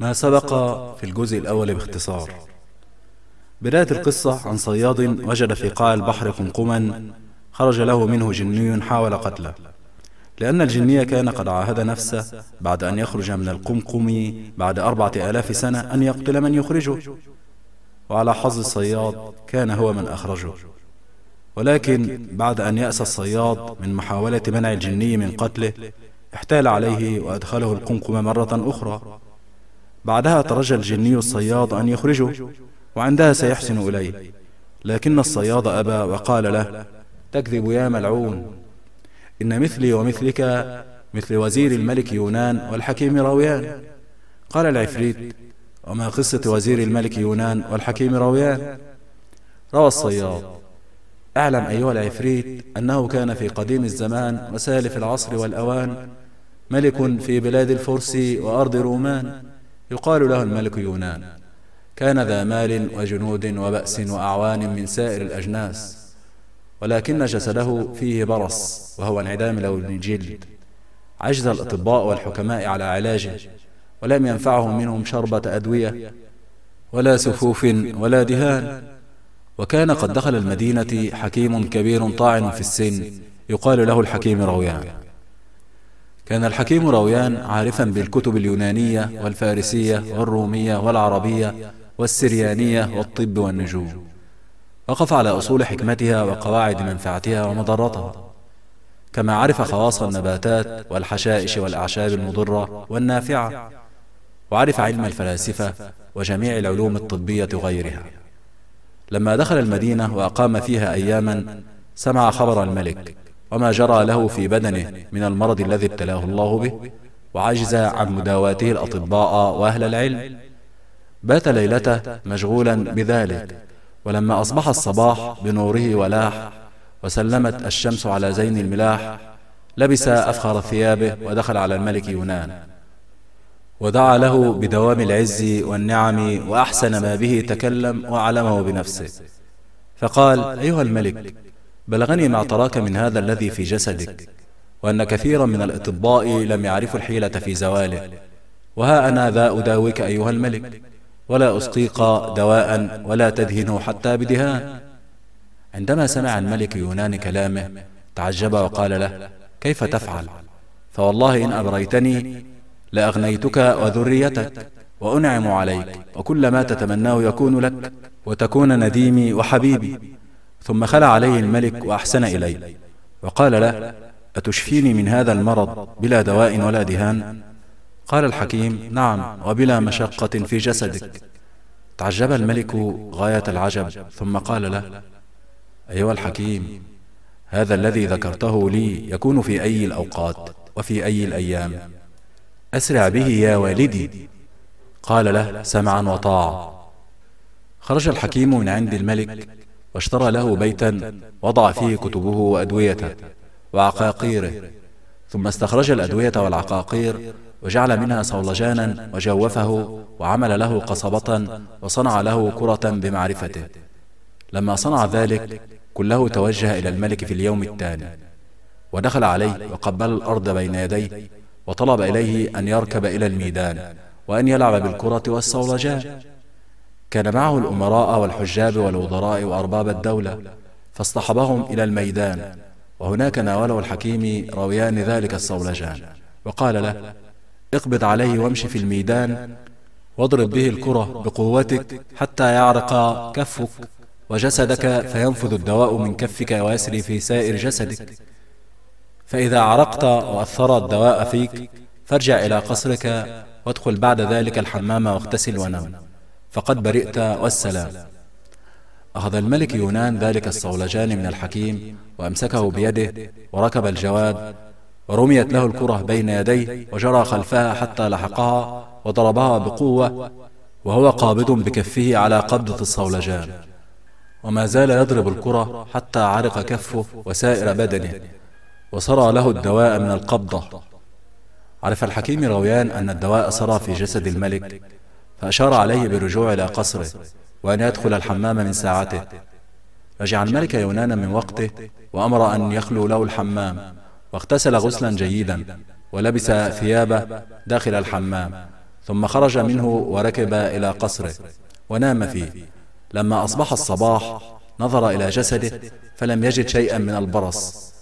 ما سبق في الجزء الأول باختصار بداية القصة عن صياد وجد في قاع البحر قمقما خرج له منه جني حاول قتله لأن الجني كان قد عاهد نفسه بعد أن يخرج من القمقم بعد أربعة آلاف سنة أن يقتل من يخرجه وعلى حظ الصياد كان هو من أخرجه ولكن بعد أن يأس الصياد من محاولة منع الجني من قتله احتال عليه وأدخله القمقم مرة أخرى بعدها ترجى الجني الصياد أن يخرجه وعندها سيحسن إليه لكن الصياد أبى وقال له تكذب يا ملعون إن مثلي ومثلك مثل وزير الملك يونان والحكيم راويان قال العفريت وما قصة وزير الملك يونان والحكيم راويان روى الصياد أعلم أيها العفريت أنه كان في قديم الزمان وسالف العصر والأوان ملك في بلاد الفرس وأرض رومان يقال له الملك يونان كان ذا مال وجنود وبأس وأعوان من سائر الأجناس ولكن جسده فيه برص وهو انعدام لون الجلد عجز الأطباء والحكماء على علاجه ولم ينفعهم منهم شربة أدوية ولا سفوف ولا دهان وكان قد دخل المدينة حكيم كبير طاعن في السن يقال له الحكيم رويان كان الحكيم رويان عارفا بالكتب اليونانية والفارسية والرومية والعربية والسريانية والطب والنجوم وقف على أصول حكمتها وقواعد منفعتها ومضرتها كما عرف خواص النباتات والحشائش والأعشاب المضرة والنافعة وعرف علم الفلاسفة وجميع العلوم الطبية وغيرها لما دخل المدينة وأقام فيها أياما سمع خبر الملك وما جرى له في بدنه من المرض الذي ابتلاه الله به وعجز عن مداواته الأطباء وأهل العلم بات ليلته مشغولا بذلك ولما أصبح الصباح بنوره ولاح وسلمت الشمس على زين الملاح لبس أفخر ثيابه ودخل على الملك يونان ودعا له بدوام العز والنعم وأحسن ما به تكلم وأعلمه بنفسه فقال أيها الملك بلغني ما تراك من هذا الذي في جسدك وأن كثيرا من الأطباء لم يعرفوا الحيلة في زواله وها أنا ذا أداويك أيها الملك ولا أسقيق دواء ولا تدهنه حتى بدهان عندما سمع الملك يونان كلامه تعجب وقال له كيف تفعل فوالله إن أبريتني لأغنيتك وذريتك وأنعم عليك وكل ما تتمناه يكون لك وتكون نديمي وحبيبي ثم خلع عليه الملك وأحسن إليه وقال له أتشفيني من هذا المرض بلا دواء ولا دهان قال الحكيم نعم وبلا مشقة في جسدك تعجب الملك غاية العجب ثم قال له أيها الحكيم هذا الذي ذكرته لي يكون في أي الأوقات وفي أي الأيام أسرع به يا والدي قال له سمعا وطاعة خرج الحكيم من عند الملك واشترى له بيتا وضع فيه كتبه وأدويته وعقاقيره ثم استخرج الأدوية والعقاقير وجعل منها صولجانا وجوفه وعمل له قصبة وصنع له كرة بمعرفته لما صنع ذلك كله توجه إلى الملك في اليوم الثاني ودخل عليه وقبل الأرض بين يديه وطلب إليه أن يركب إلى الميدان وأن يلعب بالكرة والصولجان كان معه الأمراء والحجاب والوزراء وأرباب الدولة فاصطحبهم إلى الميدان وهناك ناوله الحكيم رويان ذلك الصولجان وقال له اقبض عليه وامشي في الميدان واضرب به الكرة بقوتك حتى يعرق كفك وجسدك فينفذ الدواء من كفك ويسري في سائر جسدك فإذا عرقت وأثر الدواء فيك فارجع إلى قصرك وادخل بعد ذلك الحمام واغتسل ونوم فقد برئت والسلام أخذ الملك يونان ذلك الصولجان من الحكيم وأمسكه بيده وركب الجواد ورميت له الكرة بين يديه وجرى خلفها حتى لحقها وضربها بقوة وهو قابض بكفه على قبضة الصولجان وما زال يضرب الكرة حتى عرق كفه وسائر بدنه وصرى له الدواء من القبضة عرف الحكيم رويان أن الدواء صرى في جسد الملك فأشار عليه بالرجوع إلى قصره وأن يدخل الحمام من ساعته رجع الملك يونان من وقته وأمر أن يخلو له الحمام واغتسل غسلا جيدا ولبس ثيابه داخل الحمام ثم خرج منه وركب إلى قصره ونام فيه لما أصبح الصباح نظر إلى جسده فلم يجد شيئا من البرص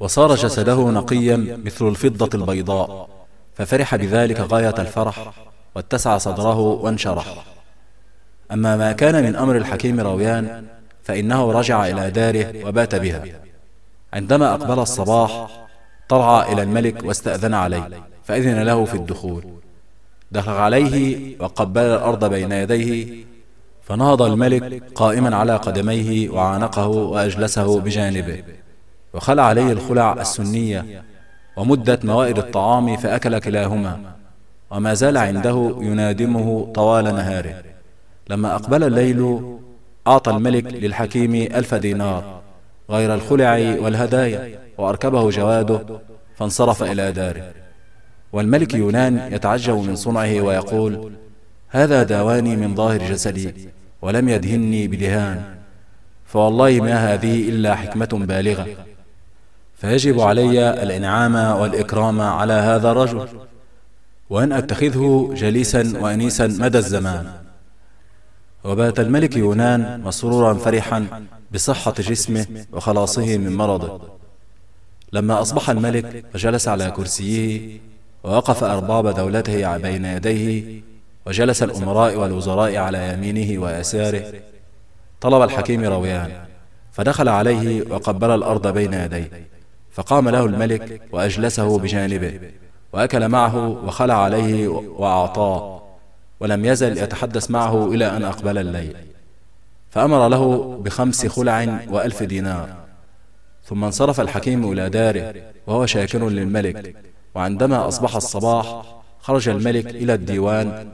وصار جسده نقيا مثل الفضة البيضاء ففرح بذلك غاية الفرح واتسع صدره وانشرح أما ما كان من أمر الحكيم رويان فإنه رجع إلى داره وبات بها عندما أقبل الصباح طلع إلى الملك واستأذن عليه فأذن له في الدخول دخل عليه وقبل الأرض بين يديه فنهض الملك قائما على قدميه وعانقه وأجلسه بجانبه وخلع عليه الخلع السنية ومدت موائد الطعام فأكل كلاهما وما زال عنده ينادمه طوال نهاره لما أقبل الليل أعطى الملك للحكيم ألف دينار غير الخلع والهدايا وأركبه جواده فانصرف إلى داره والملك يونان يتعجب من صنعه ويقول هذا داواني من ظاهر جسدي ولم يدهني بدهان فوالله ما هذه إلا حكمة بالغة فيجب علي الإنعام والإكرام على هذا الرجل وأن أتخذه جليسا وأنيسا مدى الزمان وبات الملك يونان مسرورا فرحا بصحة جسمه وخلاصه من مرضه لما أصبح الملك فجلس على كرسيه ووقف أرباب دولته بين يديه وجلس الأمراء والوزراء على يمينه ويساره طلب الحكيم رويان فدخل عليه وقبل الأرض بين يديه فقام له الملك وأجلسه بجانبه وأكل معه وخلع عليه وأعطاه ولم يزل يتحدث معه إلى أن أقبل الليل فأمر له بخمس خلع وألف دينار ثم انصرف الحكيم إلى داره وهو شاكر للملك وعندما أصبح الصباح خرج الملك إلى الديوان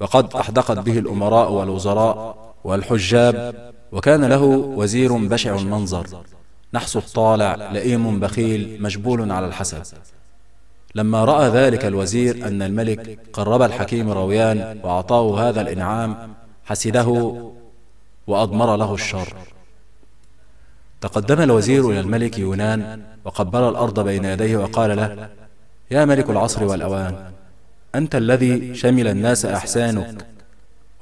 وقد أحدقت به الأمراء والوزراء والحجاب وكان له وزير بشع المنظر نحس الطالع لئيم بخيل مجبول على الحسد لما رأى ذلك الوزير أن الملك قرب الحكيم رويان وأعطاه هذا الإنعام حسده وأضمر له الشر تقدم الوزير إلى الملك يونان وقبل الأرض بين يديه وقال له يا ملك العصر والأوان أنت الذي شمل الناس أحسانك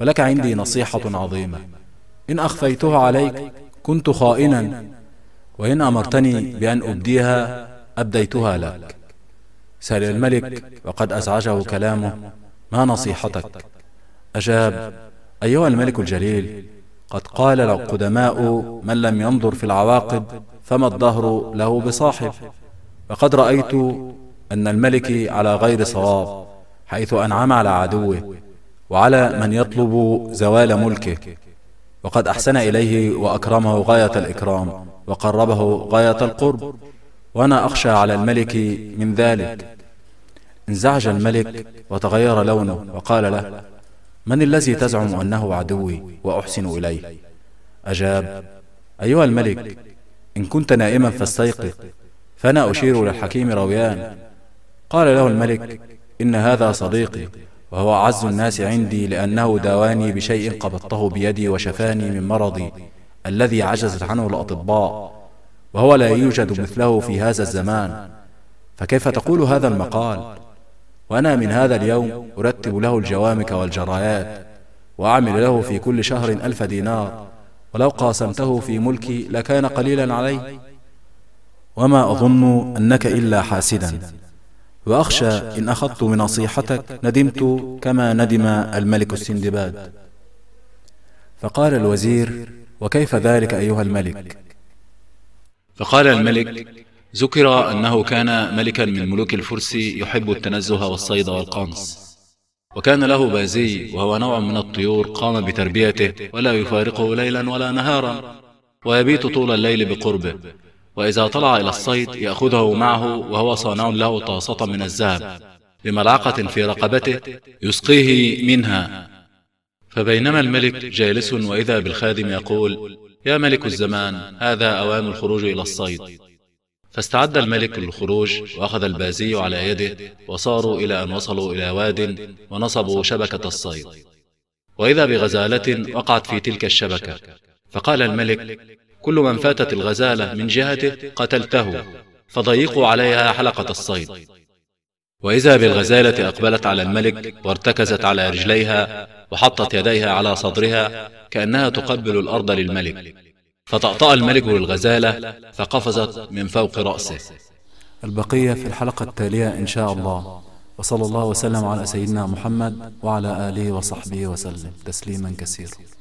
ولك عندي نصيحة عظيمة إن أخفيتها عليك كنت خائنا وإن أمرتني بأن أبديها أبديتها لك سأل الملك وقد أزعجه كلامه ما نصيحتك أجاب أيها الملك الجليل قد قال القدماء من لم ينظر في العواقب فما الدهر له بصاحب وقد رأيت أن الملك على غير صواب حيث أنعم على عدوه وعلى من يطلب زوال ملكه وقد أحسن إليه وأكرمه غاية الإكرام وقربه غاية القرب وأنا أخشى على الملك من ذلك انزعج الملك وتغير لونه وقال له من الذي تزعم أنه عدوي وأحسن إليه أجاب أيها الملك إن كنت نائما فاستيقظ فأنا أشير للحكيم رويان قال له الملك إن هذا صديقي وهو أعز الناس عندي لأنه داواني بشيء قبضته بيدي وشفاني من مرضي الذي عجزت عنه الأطباء وهو لا يوجد مثله في هذا الزمان فكيف تقول هذا المقال وأنا من هذا اليوم أرتب له الجوامك والجرايات وأعمل له في كل شهر ألف دينار ولو قاسمته في ملكي لكان قليلا عليه وما أظن أنك إلا حاسدا وأخشى إن أخذت من نصيحتك ندمت كما ندم الملك السندباد فقال الوزير وكيف ذلك أيها الملك فقال الملك ذكر أنه كان ملكا من ملوك الفرس يحب التنزه والصيد والقنص وكان له بازي وهو نوع من الطيور قام بتربيته ولا يفارقه ليلا ولا نهارا ويبيت طول الليل بقربه وإذا طلع إلى الصيد يأخذه معه وهو صانع له طاسة من الذهب بملعقة في رقبته يسقيه منها فبينما الملك جالس وإذا بالخادم يقول يا ملك الزمان هذا أوان الخروج إلى الصيد فاستعد الملك للخروج وأخذ البازي على يده وصاروا إلى أن وصلوا إلى واد ونصبوا شبكة الصيد وإذا بغزالة وقعت في تلك الشبكة فقال الملك كل من فاتت الغزالة من جهته قتلته فضيقوا عليها حلقة الصيد وإذا بالغزالة أقبلت على الملك وارتكزت على رجليها وحطت يديها على صدرها كأنها تقبل الأرض للملك فطأطأ الملك للغزالة فقفزت من فوق رأسه البقية في الحلقة التالية إن شاء الله وصلى الله وسلم على سيدنا محمد وعلى آله وصحبه وسلم تسليما كثيرا